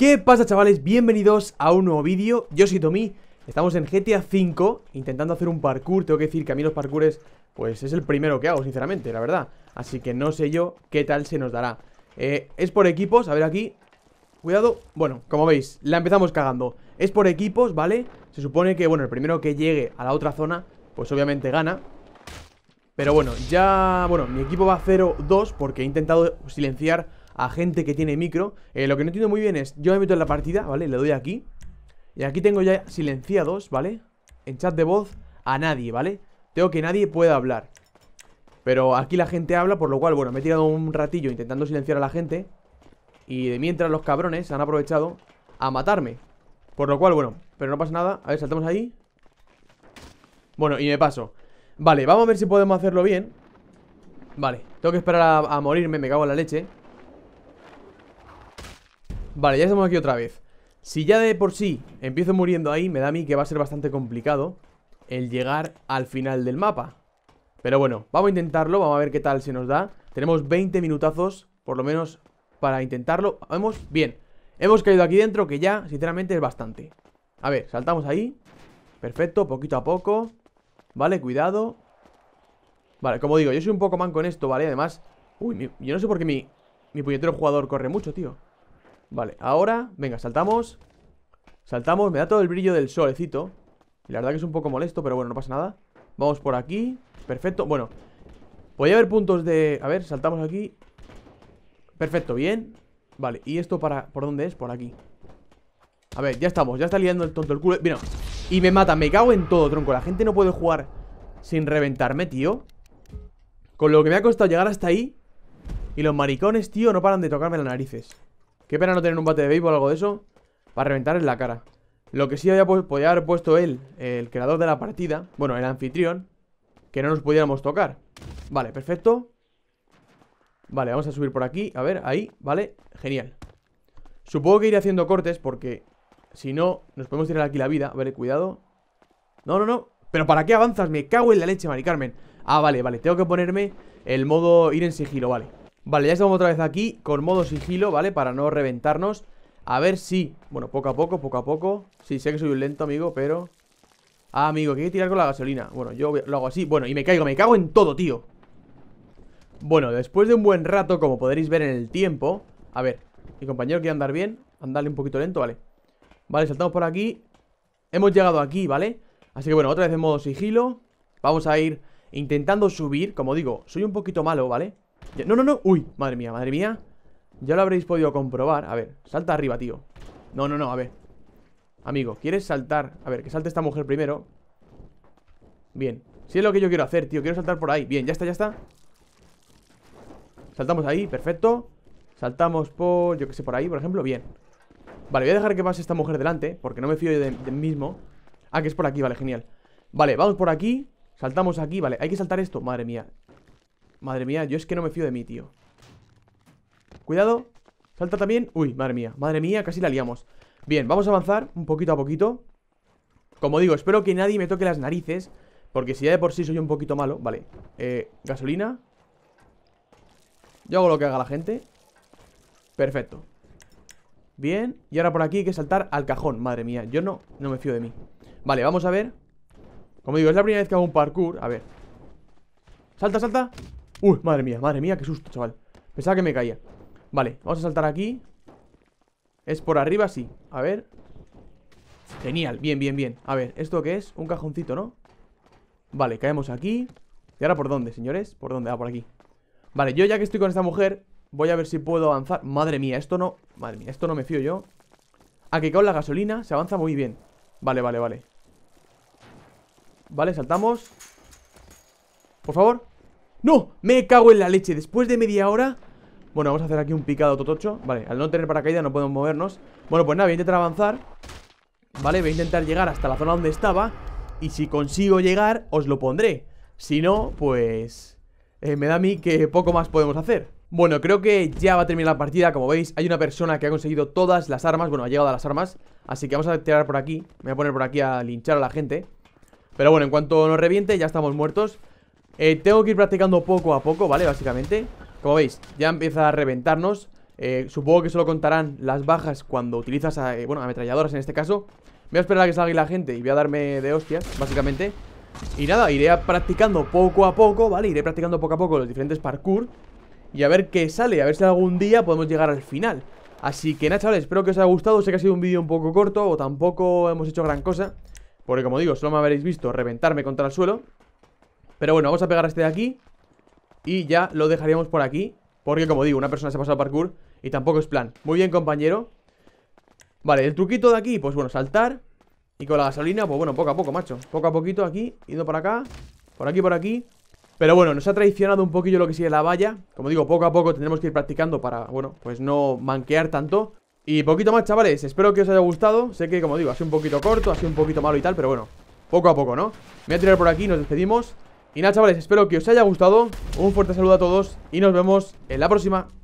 ¿Qué pasa chavales? Bienvenidos a un nuevo vídeo, yo soy Tomí, estamos en GTA V intentando hacer un parkour, tengo que decir que a mí los parkours pues es el primero que hago sinceramente, la verdad, así que no sé yo qué tal se nos dará. Eh, es por equipos, a ver aquí, cuidado, bueno, como veis, la empezamos cagando, es por equipos, ¿vale? Se supone que, bueno, el primero que llegue a la otra zona, pues obviamente gana, pero bueno, ya, bueno, mi equipo va 0-2 porque he intentado silenciar a gente que tiene micro. Eh, lo que no entiendo muy bien es, yo me meto en la partida, ¿vale? Le doy aquí. Y aquí tengo ya silenciados, ¿vale? En chat de voz a nadie, ¿vale? Tengo que nadie pueda hablar. Pero aquí la gente habla, por lo cual, bueno, me he tirado un ratillo intentando silenciar a la gente. Y de mientras los cabrones han aprovechado a matarme. Por lo cual, bueno, pero no pasa nada. A ver, saltamos ahí. Bueno, y me paso. Vale, vamos a ver si podemos hacerlo bien. Vale, tengo que esperar a morirme, me cago en la leche. Vale, ya estamos aquí otra vez. Si ya de por sí empiezo muriendo ahí, me da a mí que va a ser bastante complicado el llegar al final del mapa. Pero bueno, vamos a intentarlo, vamos a ver qué tal se nos da. Tenemos 20 minutazos, por lo menos, para intentarlo. Vamos, bien. Hemos caído aquí dentro, que ya, sinceramente, es bastante. A ver, saltamos ahí. Perfecto, poquito a poco. Vale, cuidado. Vale, como digo, yo soy un poco manco en esto, ¿vale? Además, uy, yo no sé por qué mi, mi puñetero jugador corre mucho, tío. Vale, ahora, venga, saltamos Saltamos, me da todo el brillo del solecito la verdad que es un poco molesto, pero bueno, no pasa nada Vamos por aquí, perfecto Bueno, Podría haber puntos de... A ver, saltamos aquí Perfecto, bien Vale, ¿y esto para... ¿por dónde es? Por aquí A ver, ya estamos, ya está liando el tonto el culo Mira, y me mata, me cago en todo, tronco La gente no puede jugar sin reventarme, tío Con lo que me ha costado llegar hasta ahí Y los maricones, tío, no paran de tocarme las narices Qué pena no tener un bate de béisbol o algo de eso para reventar en la cara. Lo que sí había podía haber puesto él, el creador de la partida, bueno, el anfitrión, que no nos pudiéramos tocar. Vale, perfecto. Vale, vamos a subir por aquí, a ver, ahí, vale, genial. Supongo que iré haciendo cortes porque si no, nos podemos tirar aquí la vida. A cuidado. No, no, no. ¿Pero para qué avanzas? Me cago en la leche, Mari Carmen. Ah, vale, vale. Tengo que ponerme el modo ir en sigilo, vale. Vale, ya estamos otra vez aquí con modo sigilo, ¿vale? Para no reventarnos A ver si... Bueno, poco a poco, poco a poco Sí, sé que soy un lento, amigo, pero... Ah, amigo, que hay que tirar con la gasolina Bueno, yo lo hago así Bueno, y me caigo, me cago en todo, tío Bueno, después de un buen rato, como podréis ver en el tiempo A ver, mi compañero quiere andar bien Andarle un poquito lento, vale Vale, saltamos por aquí Hemos llegado aquí, ¿vale? Así que bueno, otra vez en modo sigilo Vamos a ir intentando subir Como digo, soy un poquito malo, ¿vale? no, no, no. Uy, madre mía, madre mía. Ya lo habréis podido comprobar. A ver, salta arriba, tío. No, no, no, a ver. Amigo, ¿quieres saltar? A ver, que salte esta mujer primero. Bien. Si es lo que yo quiero hacer, tío. Quiero saltar por ahí. Bien, ya está, ya está. Saltamos ahí, perfecto. Saltamos por, yo qué sé, por ahí, por ejemplo. Bien. Vale, voy a dejar que pase esta mujer delante, porque no me fío yo de, de mismo. Ah, que es por aquí, vale, genial. Vale, vamos por aquí. Saltamos aquí, vale. Hay que saltar esto. Madre mía. Madre mía, yo es que no me fío de mí, tío Cuidado Salta también Uy, madre mía Madre mía, casi la liamos Bien, vamos a avanzar un poquito a poquito Como digo, espero que nadie me toque las narices Porque si ya de por sí soy un poquito malo Vale eh, Gasolina Yo hago lo que haga la gente Perfecto Bien Y ahora por aquí hay que saltar al cajón Madre mía Yo no, no me fío de mí Vale, vamos a ver Como digo, es la primera vez que hago un parkour A ver Salta, salta Uy, madre mía, madre mía, qué susto, chaval Pensaba que me caía Vale, vamos a saltar aquí Es por arriba, sí, a ver Genial, bien, bien, bien A ver, ¿esto qué es? Un cajoncito, ¿no? Vale, caemos aquí ¿Y ahora por dónde, señores? ¿Por dónde? Ah, por aquí Vale, yo ya que estoy con esta mujer Voy a ver si puedo avanzar Madre mía, esto no... Madre mía, esto no me fío yo Ah, que con la gasolina se avanza muy bien Vale, vale, vale Vale, saltamos Por favor ¡No! Me cago en la leche Después de media hora Bueno, vamos a hacer aquí un picado totocho Vale, al no tener paracaídas no podemos movernos Bueno, pues nada, voy a intentar avanzar Vale, voy a intentar llegar hasta la zona donde estaba Y si consigo llegar, os lo pondré Si no, pues... Eh, me da a mí que poco más podemos hacer Bueno, creo que ya va a terminar la partida Como veis, hay una persona que ha conseguido todas las armas Bueno, ha llegado a las armas Así que vamos a tirar por aquí Me voy a poner por aquí a linchar a la gente Pero bueno, en cuanto nos reviente ya estamos muertos eh, tengo que ir practicando poco a poco, ¿vale? Básicamente Como veis, ya empieza a reventarnos eh, Supongo que solo contarán las bajas cuando utilizas, a, eh, bueno, ametralladoras en este caso Voy a esperar a que salga la gente y voy a darme de hostias, básicamente Y nada, iré practicando poco a poco, ¿vale? Iré practicando poco a poco los diferentes parkour Y a ver qué sale, a ver si algún día podemos llegar al final Así que nada, chavales, espero que os haya gustado Sé que ha sido un vídeo un poco corto o tampoco hemos hecho gran cosa Porque como digo, solo me habréis visto reventarme contra el suelo pero bueno, vamos a pegar a este de aquí Y ya lo dejaríamos por aquí Porque como digo, una persona se ha pasado parkour Y tampoco es plan, muy bien compañero Vale, el truquito de aquí, pues bueno, saltar Y con la gasolina, pues bueno, poco a poco, macho Poco a poquito aquí, yendo por acá Por aquí, por aquí pero bueno, nos ha traicionado un poquillo lo que sigue la valla Como digo, poco a poco tendremos que ir practicando para, bueno, pues no manquear tanto Y poquito más, chavales, espero que os haya gustado Sé que, como digo, ha sido un poquito corto, ha sido un poquito malo y tal, pero bueno Poco a poco, ¿no? Me voy a tirar por aquí, nos despedimos y nada chavales, espero que os haya gustado Un fuerte saludo a todos y nos vemos en la próxima